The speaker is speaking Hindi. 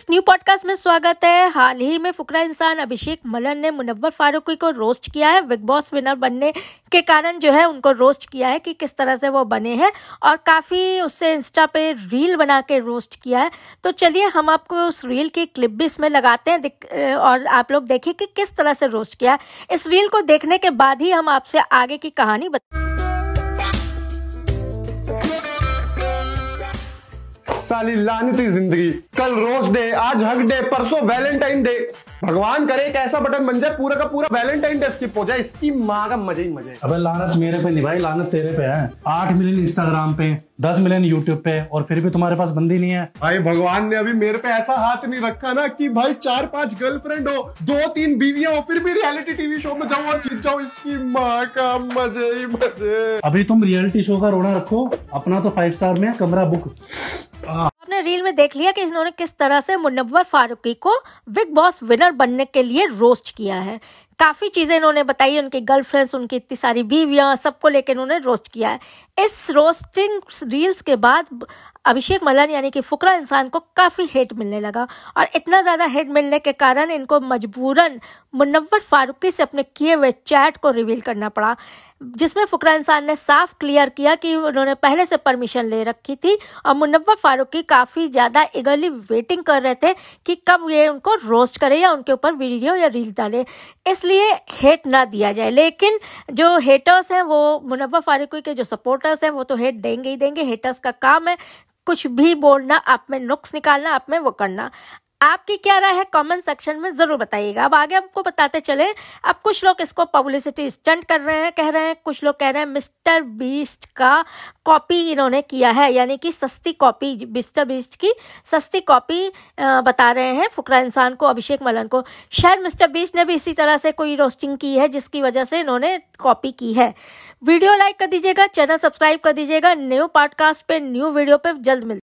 फ्रेंड्स न्यू पॉडकास्ट में स्वागत है हाल ही में फुकरा इंसान अभिषेक मलन ने मुनव्वर फारूकी को रोस्ट किया है बिग बॉस विनर बनने के कारण जो है उनको रोस्ट किया है कि किस तरह से वो बने हैं और काफ़ी उससे इंस्टा पे रील बना के रोस्ट किया है तो चलिए हम आपको उस रील की क्लिप भी इसमें लगाते हैं और आप लोग देखिए कि किस तरह से रोस्ट किया है इस रील को देखने के बाद ही हम आपसे आगे की कहानी बता साली लानती जिंदगी कल रोज डे आज हक डे परसों वैलेंटाइन डे भगवान करे एक ऐसा बटन बन जाए पूरा का पूरा वैलेंटाइन डे स्किप हो जाए इसकी माँ का मजे ही मजे अबे लानत मेरे पे नहीं भाई लानत तेरे पे है आठ मिलियन इंस्टाग्राम पे दस मिलियन यूट्यूब पे और फिर भी तुम्हारे पास बंदी नहीं है भाई भगवान ने अभी मेरे पे ऐसा हाथ नहीं रखा ना कि भाई चार पांच गर्लफ्रेंड हो दो तीन बीवियां हो फिर भी रियलिटी टीवी शो में जाओ और जीत जाऊँ इसकी माँ का मजे ही मजे अभी तुम रियलिटी शो का रोना रखो अपना तो फाइव स्टार में कमरा बुक ने रील में देख लिया कि इन्होंने किस तरह से मुनव्वर फारूकी को बिग बॉस विनर बनने के लिए रोस्ट किया है काफ़ी चीज़ें इन्होंने बताई उनकी गर्लफ्रेंड्स उनकी इतनी सारी बीवियाँ सबको लेकर इन्होंने रोस्ट किया है इस रोस्टिंग रील्स के बाद अभिषेक मलन यानी कि फुकरा इंसान को काफ़ी हेट मिलने लगा और इतना ज़्यादा हेट मिलने के कारण इनको मजबूरन मुनवर फारूकी से अपने किए हुए चैट को रिवील करना पड़ा जिसमें फुकरा इंसान ने साफ क्लियर किया कि उन्होंने पहले से परमिशन ले रखी थी और मुनवर फारूकी काफ़ी ज़्यादा इगली वेटिंग कर रहे थे कि कब ये उनको रोस्ट करे या उनके ऊपर वीडियो या रील डाले इसलिए हेट ना दिया जाए लेकिन जो हेटर्स हैं वो मुनवर फारूकी के जो सपोर्टर्स हैं वो तो हेट देंगे ही देंगे हेटर्स का काम है कुछ भी बोलना आप में नुक्स निकालना आप में वो करना आपकी क्या राय है कमेंट सेक्शन में ज़रूर बताइएगा अब आगे आपको बताते चले अब कुछ लोग इसको पब्लिसिटी स्टंट कर रहे हैं कह रहे हैं कुछ लोग कह रहे हैं मिस्टर बीस्ट का कॉपी इन्होंने किया है यानी कि सस्ती कॉपी मिस्टर बीस्ट की सस्ती कॉपी बता रहे हैं फुकरा इंसान को अभिषेक मलन को शायद मिस्टर बीस्ट ने भी इसी तरह से कोई रोस्टिंग की है जिसकी वजह से इन्होंने कॉपी की है वीडियो लाइक कर दीजिएगा चैनल सब्सक्राइब कर दीजिएगा न्यू पॉडकास्ट पे न्यू वीडियो पे जल्द मिलते